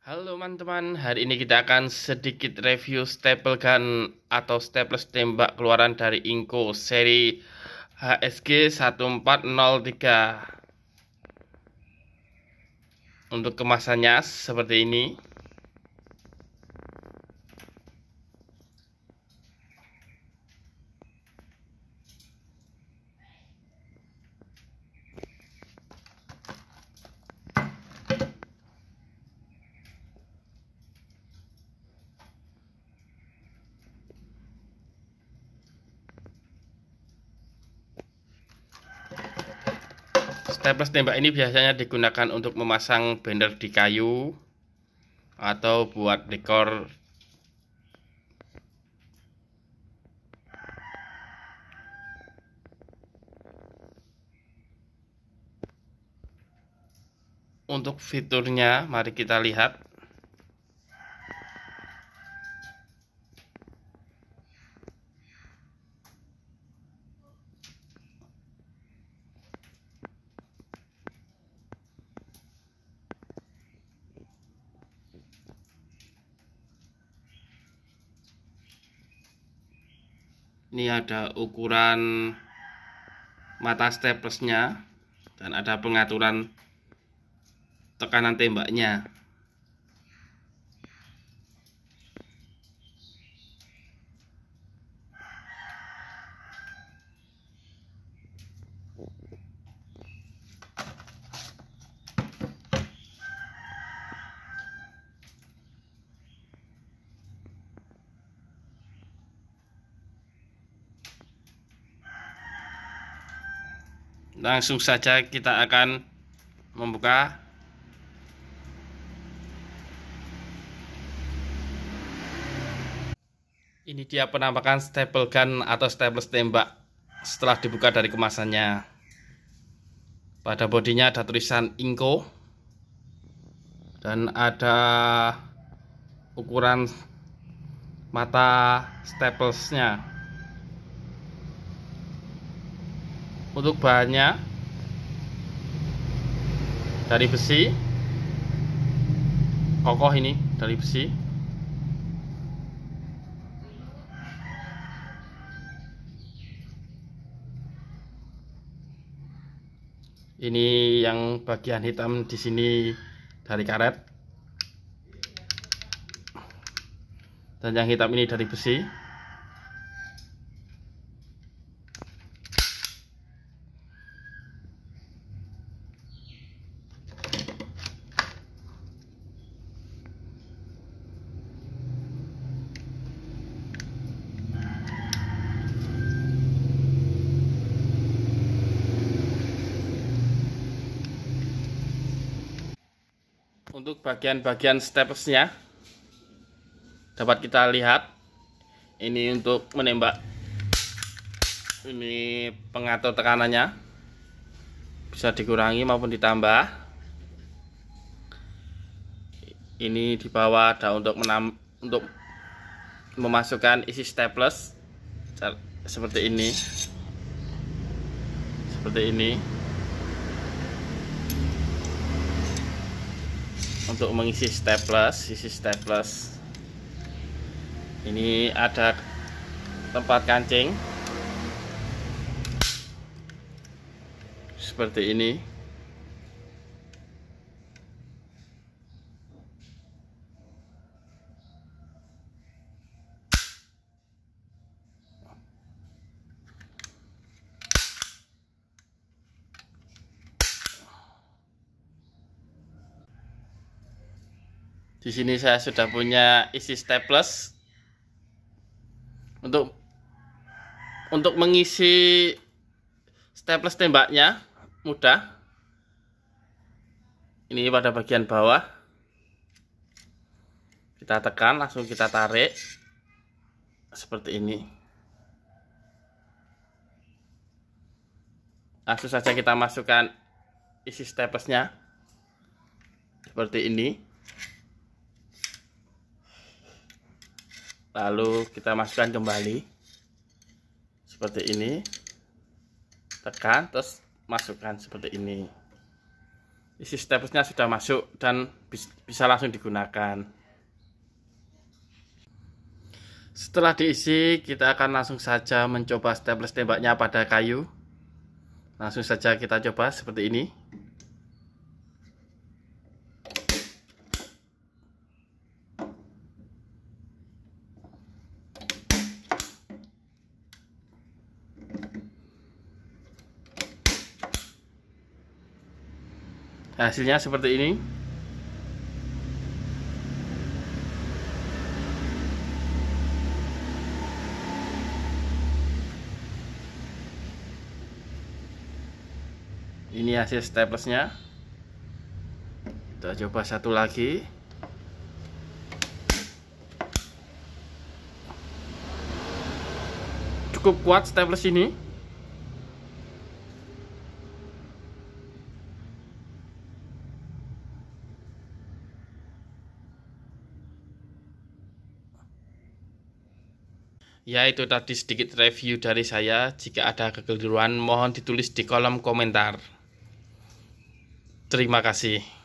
Halo teman-teman, hari ini kita akan sedikit review staple gun atau staples tembak keluaran dari Inko seri HSG 1403 Untuk kemasannya seperti ini Staples tembak ini biasanya digunakan untuk memasang banner di kayu atau buat dekor untuk fiturnya mari kita lihat ini ada ukuran mata staplesnya dan ada pengaturan tekanan tembaknya langsung saja kita akan membuka ini dia penampakan staple gun atau staples tembak setelah dibuka dari kemasannya pada bodinya ada tulisan Inko dan ada ukuran mata staplesnya untuk bahannya dari besi kokoh ini dari besi ini yang bagian hitam di sini dari karet dan yang hitam ini dari besi Untuk bagian-bagian stepsnya dapat kita lihat ini untuk menembak ini pengatur tekanannya bisa dikurangi maupun ditambah ini di bawah ada untuk menam untuk memasukkan isi staples seperti ini seperti ini untuk mengisi staples isi staples ini ada tempat kancing seperti ini Di sini saya sudah punya isi staples untuk untuk mengisi staples tembaknya mudah. Ini pada bagian bawah. Kita tekan langsung kita tarik seperti ini. Langsung saja kita masukkan isi staplesnya seperti ini lalu kita masukkan kembali seperti ini tekan terus masukkan seperti ini isi stepusnya sudah masuk dan bisa langsung digunakan setelah diisi kita akan langsung saja mencoba staples tembaknya pada kayu langsung saja kita coba seperti ini hasilnya seperti ini ini hasil staplesnya kita coba satu lagi cukup kuat staples ini Ya itu tadi sedikit review dari saya. Jika ada kekeliruan mohon ditulis di kolom komentar. Terima kasih.